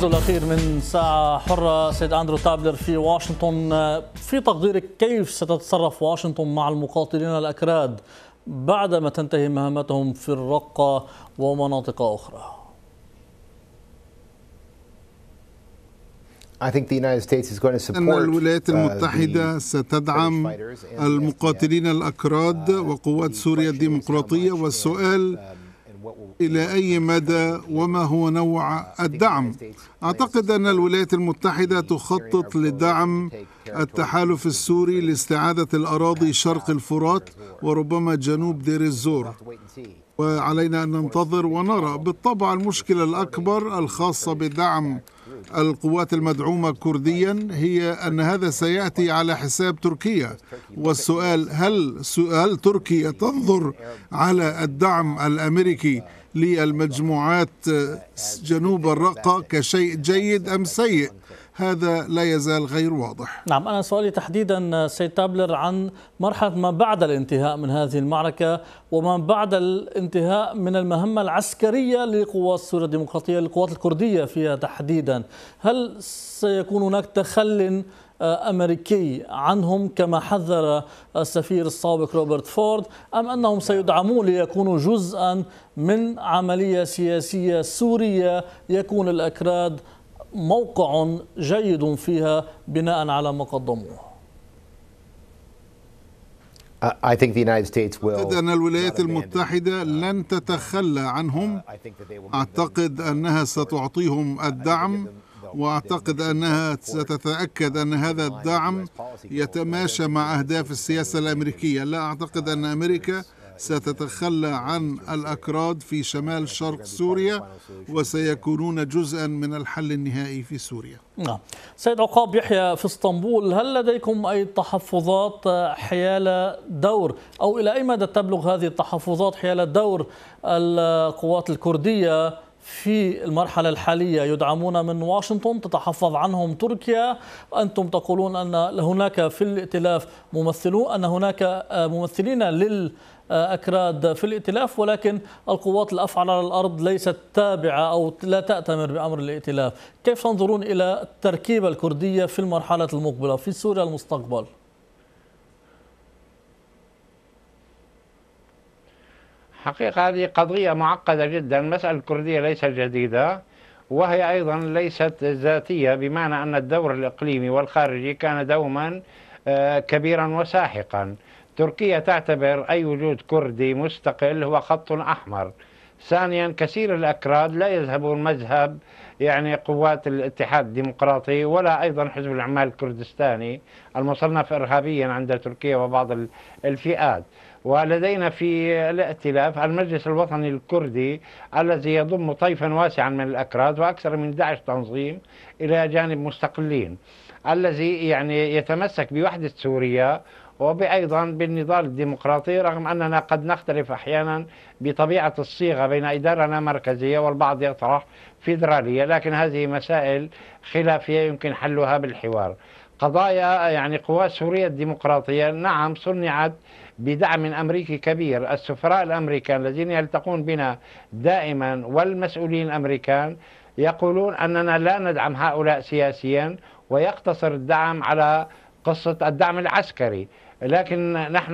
الجزء الأخير من ساعة حرة سيد أندرو تابلر في واشنطن في تقديرك كيف ستتصرف واشنطن مع المقاتلين الأكراد بعدما تنتهي مهمتهم في الرقة ومناطق أخرى؟ أن الولايات uh, المتحدة ستدعم المقاتلين الأكراد وقوات سوريا الديمقراطية والسؤال إلى أي مدى وما هو نوع الدعم أعتقد أن الولايات المتحدة تخطط لدعم التحالف السوري لاستعادة الأراضي شرق الفرات وربما جنوب دير الزور وعلينا أن ننتظر ونرى بالطبع المشكلة الأكبر الخاصة بدعم القوات المدعومة كرديا هي أن هذا سيأتي على حساب تركيا والسؤال هل سؤال تركيا تنظر على الدعم الأمريكي للمجموعات جنوب الرقة كشيء جيد أم سيء هذا لا يزال غير واضح نعم أنا سؤالي تحديدا سيد تابلر عن مرحلة ما بعد الانتهاء من هذه المعركة وما بعد الانتهاء من المهمة العسكرية لقوات سوريا الديمقراطية للقوات الكردية فيها تحديدا هل سيكون هناك تخل آه، أمريكي عنهم كما حذر آه، السفير السابق روبرت فورد أم أنهم سيدعمون ليكونوا جزءا من عملية سياسية سورية يكون الأكراد موقع جيد فيها بناء على ما قدموه أعتقد أن الولايات المتحدة لن تتخلى عنهم أعتقد أنها ستعطيهم الدعم واعتقد انها ستتاكد ان هذا الدعم يتماشى مع اهداف السياسه الامريكيه لا اعتقد ان امريكا ستتخلى عن الأكراد في شمال شرق سوريا وسيكونون جزءا من الحل النهائي في سوريا نعم سيد عقاب يحيى في اسطنبول هل لديكم أي تحفظات حيال دور أو إلى أي مدى تبلغ هذه التحفظات حيال دور القوات الكردية في المرحلة الحالية يدعمون من واشنطن تتحفظ عنهم تركيا أنتم تقولون أن هناك في الائتلاف ممثلون أن هناك ممثلين لل أكراد في الائتلاف ولكن القوات الأفعى على الأرض ليست تابعة أو لا تأتمر بأمر الائتلاف كيف تنظرون إلى التركيبة الكردية في المرحلة المقبلة في سوريا المستقبل؟ حقيقة هذه قضية معقدة جدا المسألة الكردية ليست جديدة وهي أيضا ليست ذاتية بمعنى أن الدور الإقليمي والخارجي كان دوما آه، كبيرا وساحقا تركيا تعتبر أي وجود كردي مستقل هو خط أحمر ثانيا كثير الأكراد لا يذهبون مذهب يعني قوات الاتحاد الديمقراطي ولا أيضا حزب العمال الكردستاني المصنف إرهابيا عند تركيا وبعض الفئات ولدينا في الائتلاف المجلس الوطني الكردي الذي يضم طيفا واسعا من الأكراد وأكثر من 11 تنظيم إلى جانب مستقلين الذي يعني يتمسك بوحدة سوريا وبأيضا بالنضال الديمقراطي رغم أننا قد نختلف أحيانا بطبيعة الصيغة بين إدارة مركزية والبعض يطرح فيدرالية لكن هذه مسائل خلافية يمكن حلها بالحوار قضايا يعني قوات سوريا الديمقراطية نعم صنعت بدعم أمريكي كبير السفراء الأمريكان الذين يلتقون بنا دائما والمسؤولين الأمريكان يقولون أننا لا ندعم هؤلاء سياسيا ويقتصر الدعم على قصة الدعم العسكري لكن نحن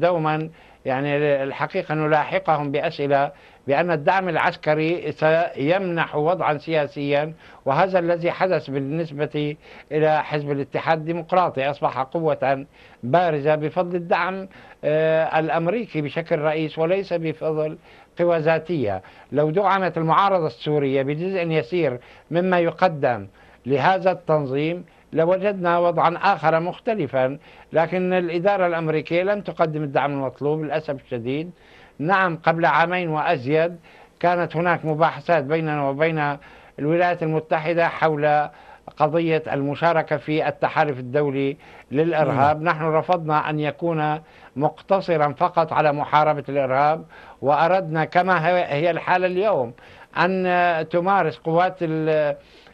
دوما يعني الحقيقة نلاحقهم بأسئلة بأن الدعم العسكري سيمنح وضعا سياسيا وهذا الذي حدث بالنسبة إلى حزب الاتحاد الديمقراطي أصبح قوة بارزة بفضل الدعم آه، الأمريكي بشكل رئيس وليس بفضل قوى ذاتية لو دعمت المعارضة السورية بجزء يسير مما يقدم لهذا التنظيم لوجدنا وضعا آخر مختلفا لكن الإدارة الأمريكية لم تقدم الدعم المطلوب للأسف الشديد نعم قبل عامين وأزيد كانت هناك مباحثات بيننا وبين الولايات المتحدة حول قضية المشاركة في التحالف الدولي للإرهاب مم. نعم. نحن رفضنا أن يكون مقتصرا فقط على محاربة الإرهاب وأردنا كما هي الحالة اليوم أن تمارس قوات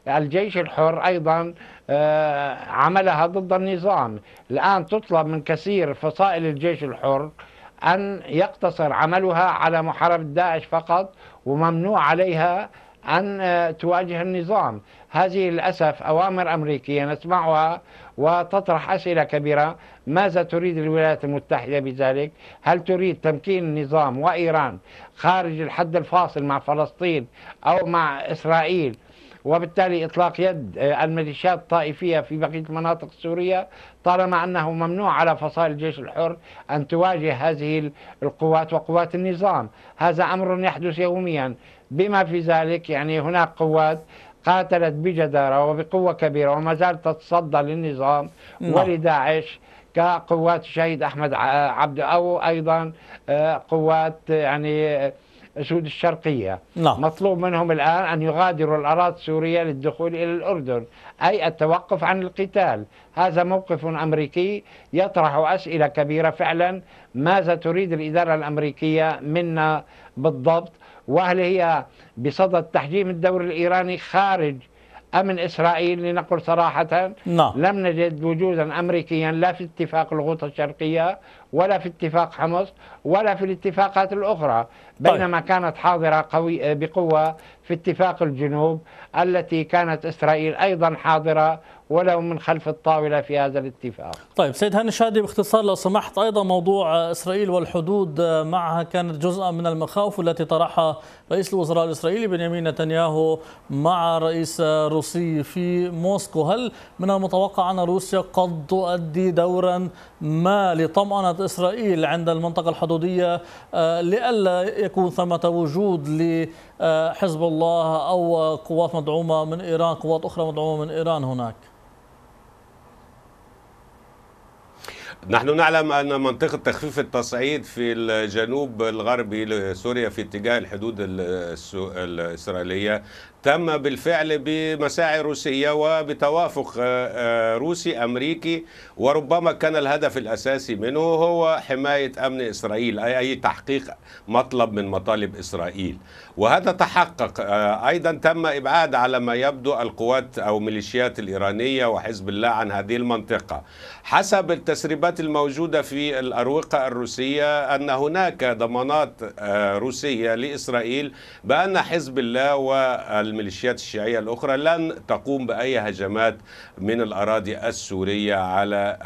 الجيش الحر أيضا آه، عملها ضد النظام الآن تطلب من كثير فصائل الجيش الحر أن يقتصر عملها على محاربة داعش فقط وممنوع عليها أن تواجه النظام هذه للأسف أوامر أمريكية نسمعها وتطرح أسئلة كبيرة ماذا تريد الولايات المتحدة بذلك هل تريد تمكين النظام وإيران خارج الحد الفاصل مع فلسطين أو مع إسرائيل وبالتالي إطلاق يد آه، الميليشيات الطائفية في بقية المناطق السورية طالما أنه ممنوع على فصائل الجيش الحر أن تواجه هذه القوات وقوات النظام هذا أمر يحدث يوميا بما في ذلك يعني هناك قوات قاتلت بجدارة وبقوة كبيرة وما زالت تتصدى للنظام نعم. ولداعش كقوات الشهيد أحمد عبد أو أيضا آه، قوات آه، يعني السود الشرقية نعم. مطلوب منهم الآن أن يغادروا الأراضي السورية للدخول إلى الأردن أي التوقف عن القتال هذا موقف أمريكي يطرح أسئلة كبيرة فعلا ماذا تريد الإدارة الأمريكية منا بالضبط وهل هي بصدد تحجيم الدور الإيراني خارج أمن إسرائيل لنقل صراحة لا. نعم. لم نجد وجودا أمريكيا لا في اتفاق الغوطة الشرقية ولا في اتفاق حمص ولا في الاتفاقات الأخرى طيب. بينما طيب. كانت حاضرة قوي بقوة في اتفاق الجنوب التي كانت إسرائيل أيضا حاضرة ولو من خلف الطاولة في هذا الاتفاق طيب سيد هاني شادي باختصار لو سمحت أيضا موضوع إسرائيل والحدود معها كانت جزءا من المخاوف التي طرحها رئيس الوزراء الإسرائيلي بنيامين نتنياهو مع رئيس روسي في موسكو هل من المتوقع أن روسيا قد تؤدي دورا ما لطمأنة إسرائيل عند المنطقة الحدودية آه، لئلا يكون ثمة وجود لحزب الله أو قوات مدعومة من إيران قوات أخرى مدعومة من إيران هناك نحن نعلم أن منطقة تخفيف التصعيد في الجنوب الغربي لسوريا في اتجاه الحدود الإسرائيلية تم بالفعل بمساعي روسية وبتوافق آه، آه، روسي أمريكي وربما كان الهدف الأساسي منه هو حماية أمن إسرائيل أي تحقيق مطلب من مطالب إسرائيل وهذا تحقق آه، أيضا تم إبعاد على ما يبدو القوات أو ميليشيات الإيرانية وحزب الله عن هذه المنطقة حسب التسريبات الموجودة في الأروقة الروسية أن هناك ضمانات روسية لإسرائيل بأن حزب الله وال الميليشيات الشيعية الأخرى لن تقوم بأي هجمات من الأراضي السورية على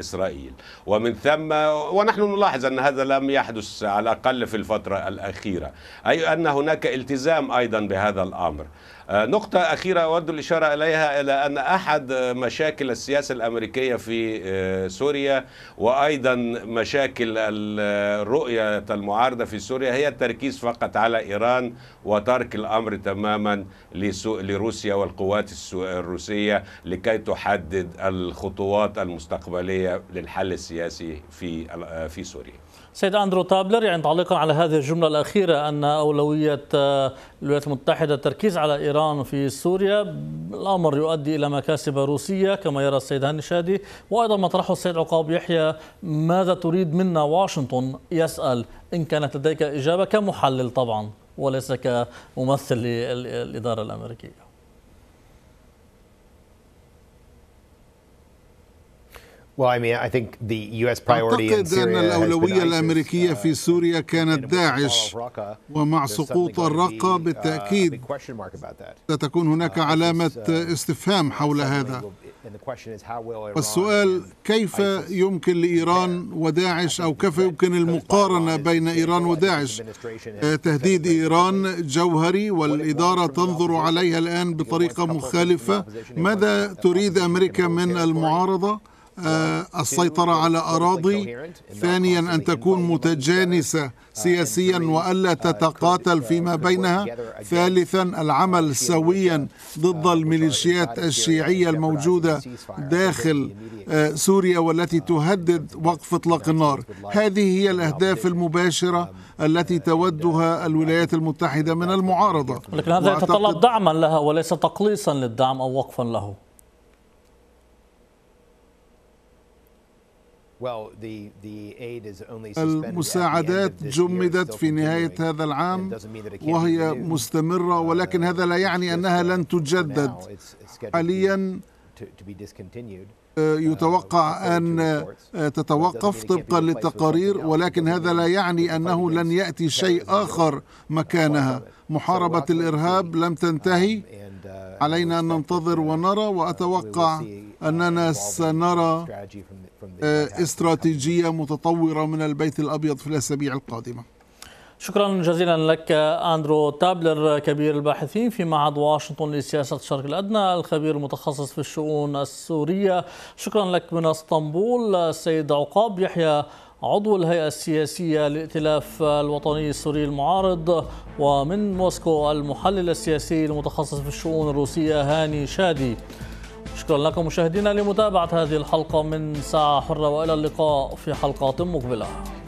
إسرائيل ومن ثم ونحن نلاحظ أن هذا لم يحدث على الأقل في الفترة الأخيرة أي أن هناك التزام أيضا بهذا الأمر آه، نقطة أخيرة أود الإشارة إليها إلى أن أحد مشاكل السياسة الأمريكية في آه، سوريا وأيضا مشاكل الرؤية المعارضة في سوريا هي التركيز فقط على إيران وترك الأمر تماما لروسيا والقوات الروسية لكي تحدد الخطوات المستقبلية للحل السياسي في آه، في سوريا سيد أندرو تابلر يعني تعليقا على هذه الجملة الأخيرة أن أولوية آه، الولايات المتحدة التركيز على إيران في سوريا الأمر يؤدي إلى مكاسب روسية كما يرى السيد هاني شادي وأيضا مطرحه السيد عقاب يحيى ماذا تريد منا واشنطن يسأل إن كانت لديك إجابة كمحلل طبعا وليس كممثل للإدارة الأمريكية أعتقد أن الأولوية الأمريكية في uh, سوريا كانت داعش ومع سقوط الرقة uh, بالتأكيد ستكون هناك uh, علامة استفهام حول هذا والسؤال كيف يمكن لإيران وداعش أو كيف يمكن المقارنة بين إيران وداعش آه، تهديد إيران جوهري والإدارة تنظر عليها الآن بطريقة مخالفة ماذا تريد أمريكا من المعارضة آه، السيطرة على أراضي ثانيا أن تكون متجانسة سياسيا وألا تتقاتل فيما بينها ثالثا العمل سويا ضد الميليشيات الشيعية الموجودة داخل آه، سوريا والتي تهدد وقف اطلاق النار هذه هي الأهداف المباشرة التي تودها الولايات المتحدة من المعارضة لكن هذا يتطلب دعما لها وليس تقليصا للدعم أو وقفا له المساعدات جمدت في نهاية هذا العام وهي مستمرة uh, ولكن هذا لا يعني أنها uh, لن تجدد حاليا آه، uh, يتوقع أن آه، تتوقف طبقا للتقارير ولكن هذا لا يعني أنه لن يأتي شيء آخر مكانها محاربة الإرهاب لم تنتهي um, علينا أن ننتظر ونرى وأتوقع أننا سنرى آه، استراتيجية متطورة من البيت الأبيض في الأسابيع القادمة شكرا جزيلا لك اندرو تابلر كبير الباحثين في معهد واشنطن لسياسه الشرق الادنى الخبير المتخصص في الشؤون السوريه شكرا لك من اسطنبول السيد عقاب يحيى عضو الهيئة السياسية للائتلاف الوطني السوري المعارض ومن موسكو المحلل السياسي المتخصص في الشؤون الروسية هاني شادي شكرا لكم مشاهدينا لمتابعة هذه الحلقة من ساعة حرة وإلى اللقاء في حلقات مقبلة